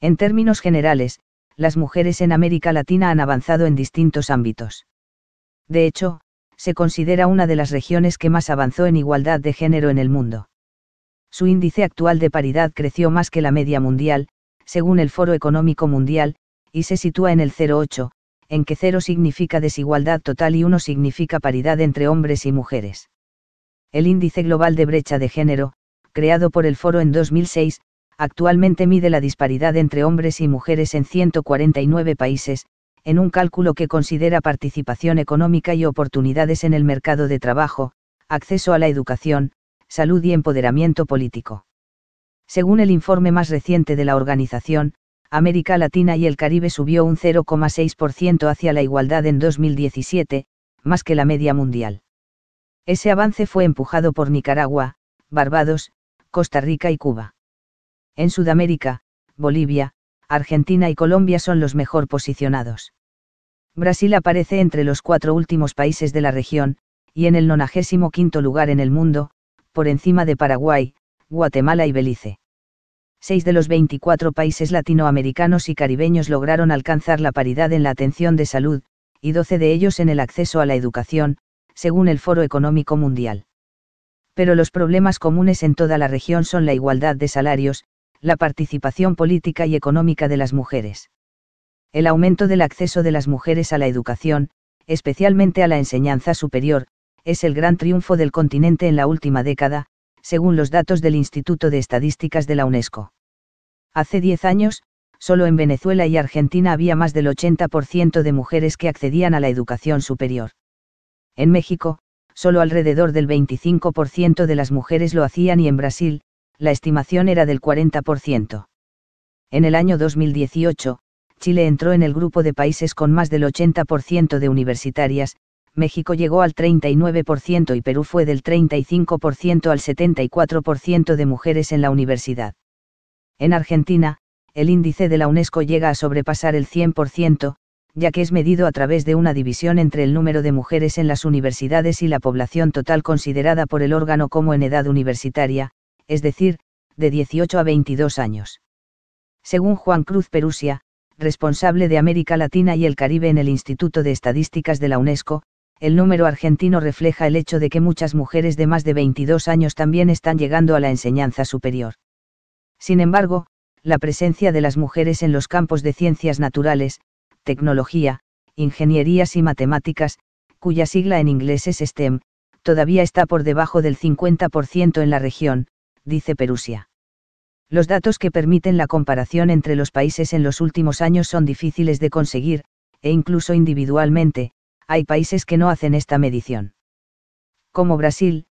En términos generales, las mujeres en América Latina han avanzado en distintos ámbitos. De hecho, se considera una de las regiones que más avanzó en igualdad de género en el mundo. Su índice actual de paridad creció más que la media mundial, según el Foro Económico Mundial, y se sitúa en el 0,8, en que 0 significa desigualdad total y 1 significa paridad entre hombres y mujeres. El índice global de brecha de género, creado por el Foro en 2006, actualmente mide la disparidad entre hombres y mujeres en 149 países, en un cálculo que considera participación económica y oportunidades en el mercado de trabajo, acceso a la educación, salud y empoderamiento político. Según el informe más reciente de la organización, América Latina y el Caribe subió un 0,6% hacia la igualdad en 2017, más que la media mundial. Ese avance fue empujado por Nicaragua, Barbados, Costa Rica y Cuba. En Sudamérica, Bolivia, Argentina y Colombia son los mejor posicionados. Brasil aparece entre los cuatro últimos países de la región, y en el 95 lugar en el mundo, por encima de Paraguay, Guatemala y Belice. Seis de los 24 países latinoamericanos y caribeños lograron alcanzar la paridad en la atención de salud, y 12 de ellos en el acceso a la educación, según el Foro Económico Mundial. Pero los problemas comunes en toda la región son la igualdad de salarios, la participación política y económica de las mujeres. El aumento del acceso de las mujeres a la educación, especialmente a la enseñanza superior, es el gran triunfo del continente en la última década, según los datos del Instituto de Estadísticas de la UNESCO. Hace 10 años, solo en Venezuela y Argentina había más del 80% de mujeres que accedían a la educación superior. En México, solo alrededor del 25% de las mujeres lo hacían y en Brasil, la estimación era del 40%. En el año 2018, Chile entró en el grupo de países con más del 80% de universitarias, México llegó al 39% y Perú fue del 35% al 74% de mujeres en la universidad. En Argentina, el índice de la UNESCO llega a sobrepasar el 100%, ya que es medido a través de una división entre el número de mujeres en las universidades y la población total considerada por el órgano como en edad universitaria, es decir, de 18 a 22 años. Según Juan Cruz Perusia, responsable de América Latina y el Caribe en el Instituto de Estadísticas de la UNESCO, el número argentino refleja el hecho de que muchas mujeres de más de 22 años también están llegando a la enseñanza superior. Sin embargo, la presencia de las mujeres en los campos de ciencias naturales, tecnología, ingenierías y matemáticas, cuya sigla en inglés es STEM, todavía está por debajo del 50% en la región, dice Perusia. Los datos que permiten la comparación entre los países en los últimos años son difíciles de conseguir, e incluso individualmente, hay países que no hacen esta medición. Como Brasil,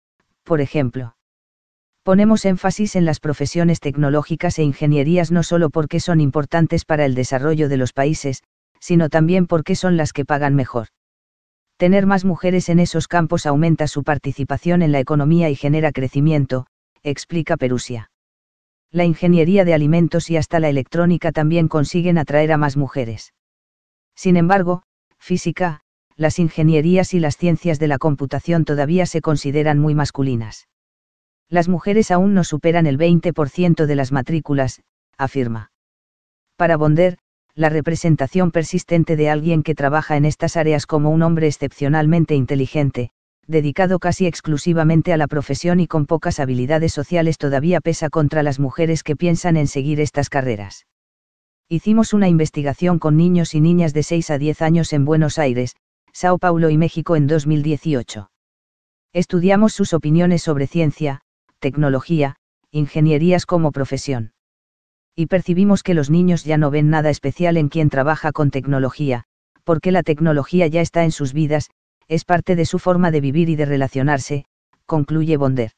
por ejemplo. Ponemos énfasis en las profesiones tecnológicas e ingenierías no solo porque son importantes para el desarrollo de los países, sino también porque son las que pagan mejor. Tener más mujeres en esos campos aumenta su participación en la economía y genera crecimiento, explica Perusia. La ingeniería de alimentos y hasta la electrónica también consiguen atraer a más mujeres. Sin embargo, física, las ingenierías y las ciencias de la computación todavía se consideran muy masculinas. Las mujeres aún no superan el 20% de las matrículas, afirma. Para Bonder, la representación persistente de alguien que trabaja en estas áreas como un hombre excepcionalmente inteligente, dedicado casi exclusivamente a la profesión y con pocas habilidades sociales todavía pesa contra las mujeres que piensan en seguir estas carreras. Hicimos una investigación con niños y niñas de 6 a 10 años en Buenos Aires, Sao Paulo y México en 2018. Estudiamos sus opiniones sobre ciencia, tecnología, ingenierías como profesión. Y percibimos que los niños ya no ven nada especial en quien trabaja con tecnología, porque la tecnología ya está en sus vidas, es parte de su forma de vivir y de relacionarse, concluye Bonder.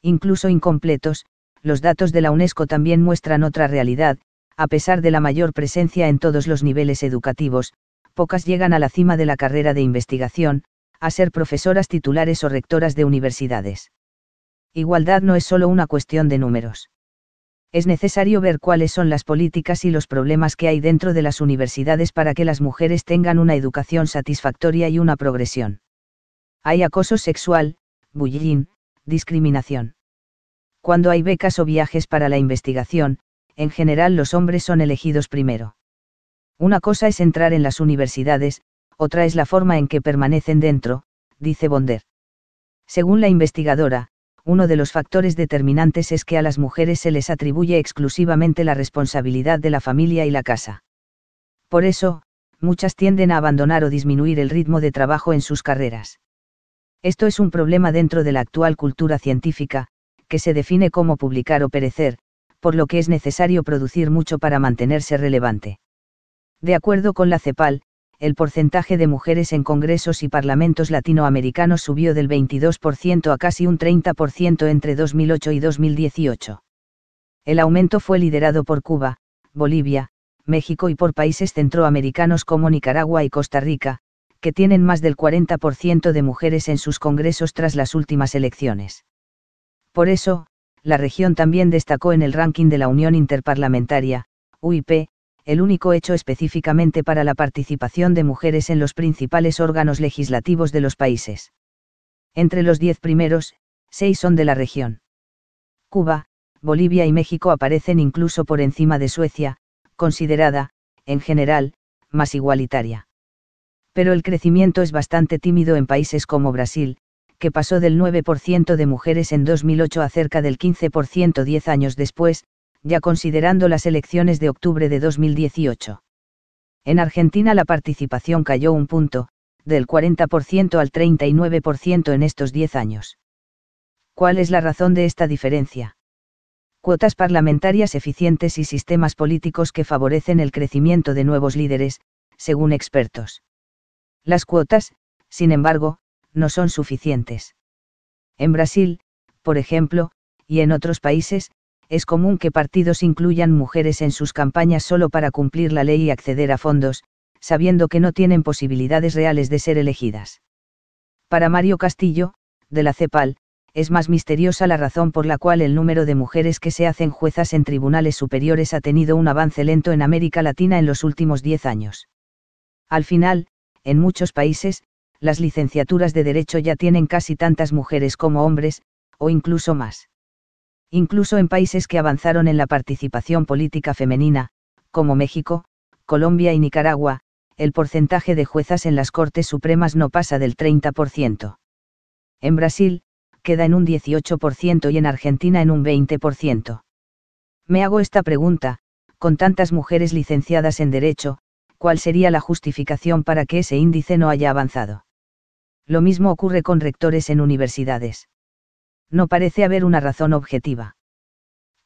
Incluso incompletos, los datos de la UNESCO también muestran otra realidad, a pesar de la mayor presencia en todos los niveles educativos, pocas llegan a la cima de la carrera de investigación, a ser profesoras titulares o rectoras de universidades. Igualdad no es solo una cuestión de números es necesario ver cuáles son las políticas y los problemas que hay dentro de las universidades para que las mujeres tengan una educación satisfactoria y una progresión. Hay acoso sexual, bullying, discriminación. Cuando hay becas o viajes para la investigación, en general los hombres son elegidos primero. Una cosa es entrar en las universidades, otra es la forma en que permanecen dentro, dice Bonder. Según la investigadora, uno de los factores determinantes es que a las mujeres se les atribuye exclusivamente la responsabilidad de la familia y la casa. Por eso, muchas tienden a abandonar o disminuir el ritmo de trabajo en sus carreras. Esto es un problema dentro de la actual cultura científica, que se define como publicar o perecer, por lo que es necesario producir mucho para mantenerse relevante. De acuerdo con la CEPAL, el porcentaje de mujeres en congresos y parlamentos latinoamericanos subió del 22% a casi un 30% entre 2008 y 2018. El aumento fue liderado por Cuba, Bolivia, México y por países centroamericanos como Nicaragua y Costa Rica, que tienen más del 40% de mujeres en sus congresos tras las últimas elecciones. Por eso, la región también destacó en el ranking de la Unión Interparlamentaria, UIP, el único hecho específicamente para la participación de mujeres en los principales órganos legislativos de los países. Entre los diez primeros, seis son de la región. Cuba, Bolivia y México aparecen incluso por encima de Suecia, considerada, en general, más igualitaria. Pero el crecimiento es bastante tímido en países como Brasil, que pasó del 9% de mujeres en 2008 a cerca del 15% diez años después, ya considerando las elecciones de octubre de 2018. En Argentina la participación cayó un punto, del 40% al 39% en estos 10 años. ¿Cuál es la razón de esta diferencia? Cuotas parlamentarias eficientes y sistemas políticos que favorecen el crecimiento de nuevos líderes, según expertos. Las cuotas, sin embargo, no son suficientes. En Brasil, por ejemplo, y en otros países, es común que partidos incluyan mujeres en sus campañas solo para cumplir la ley y acceder a fondos, sabiendo que no tienen posibilidades reales de ser elegidas. Para Mario Castillo, de la CEPAL, es más misteriosa la razón por la cual el número de mujeres que se hacen juezas en tribunales superiores ha tenido un avance lento en América Latina en los últimos 10 años. Al final, en muchos países, las licenciaturas de derecho ya tienen casi tantas mujeres como hombres, o incluso más incluso en países que avanzaron en la participación política femenina, como México, Colombia y Nicaragua, el porcentaje de juezas en las Cortes Supremas no pasa del 30%. En Brasil, queda en un 18% y en Argentina en un 20%. Me hago esta pregunta, con tantas mujeres licenciadas en Derecho, ¿cuál sería la justificación para que ese índice no haya avanzado? Lo mismo ocurre con rectores en universidades. No parece haber una razón objetiva.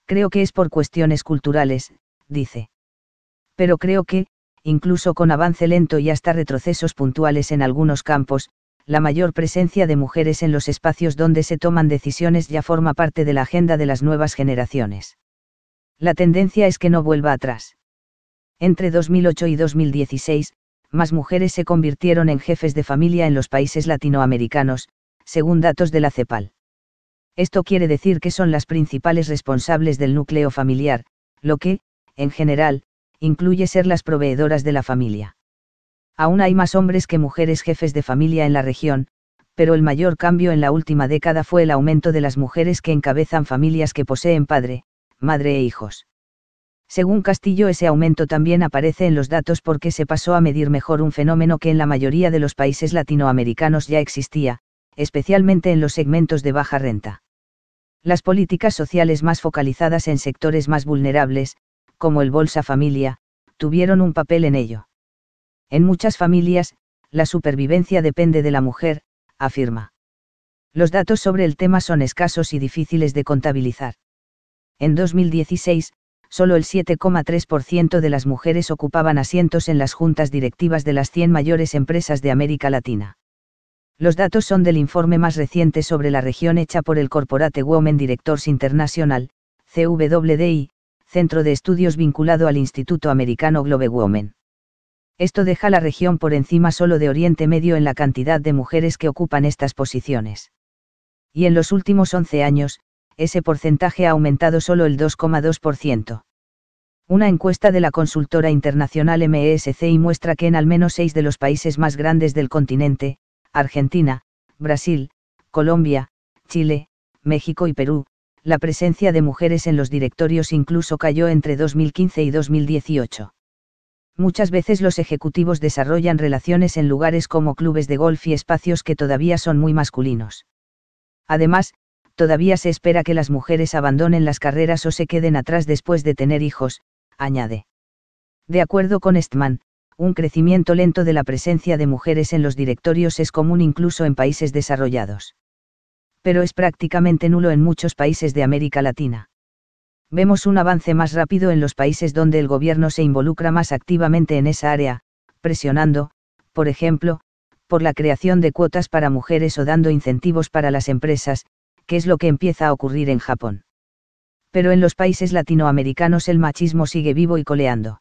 Creo que es por cuestiones culturales, dice. Pero creo que, incluso con avance lento y hasta retrocesos puntuales en algunos campos, la mayor presencia de mujeres en los espacios donde se toman decisiones ya forma parte de la agenda de las nuevas generaciones. La tendencia es que no vuelva atrás. Entre 2008 y 2016, más mujeres se convirtieron en jefes de familia en los países latinoamericanos, según datos de la CEPAL. Esto quiere decir que son las principales responsables del núcleo familiar, lo que, en general, incluye ser las proveedoras de la familia. Aún hay más hombres que mujeres jefes de familia en la región, pero el mayor cambio en la última década fue el aumento de las mujeres que encabezan familias que poseen padre, madre e hijos. Según Castillo, ese aumento también aparece en los datos porque se pasó a medir mejor un fenómeno que en la mayoría de los países latinoamericanos ya existía, especialmente en los segmentos de baja renta. Las políticas sociales más focalizadas en sectores más vulnerables, como el Bolsa Familia, tuvieron un papel en ello. En muchas familias, la supervivencia depende de la mujer, afirma. Los datos sobre el tema son escasos y difíciles de contabilizar. En 2016, solo el 7,3% de las mujeres ocupaban asientos en las juntas directivas de las 100 mayores empresas de América Latina. Los datos son del informe más reciente sobre la región hecha por el Corporate Women Directors International, CWDI, centro de estudios vinculado al Instituto Americano Globe Women. Esto deja la región por encima solo de Oriente Medio en la cantidad de mujeres que ocupan estas posiciones. Y en los últimos 11 años, ese porcentaje ha aumentado solo el 2,2%. Una encuesta de la consultora internacional MSCI e muestra que en al menos seis de los países más grandes del continente, Argentina, Brasil, Colombia, Chile, México y Perú, la presencia de mujeres en los directorios incluso cayó entre 2015 y 2018. Muchas veces los ejecutivos desarrollan relaciones en lugares como clubes de golf y espacios que todavía son muy masculinos. Además, todavía se espera que las mujeres abandonen las carreras o se queden atrás después de tener hijos, añade. De acuerdo con Estman, un crecimiento lento de la presencia de mujeres en los directorios es común incluso en países desarrollados. Pero es prácticamente nulo en muchos países de América Latina. Vemos un avance más rápido en los países donde el gobierno se involucra más activamente en esa área, presionando, por ejemplo, por la creación de cuotas para mujeres o dando incentivos para las empresas, que es lo que empieza a ocurrir en Japón. Pero en los países latinoamericanos el machismo sigue vivo y coleando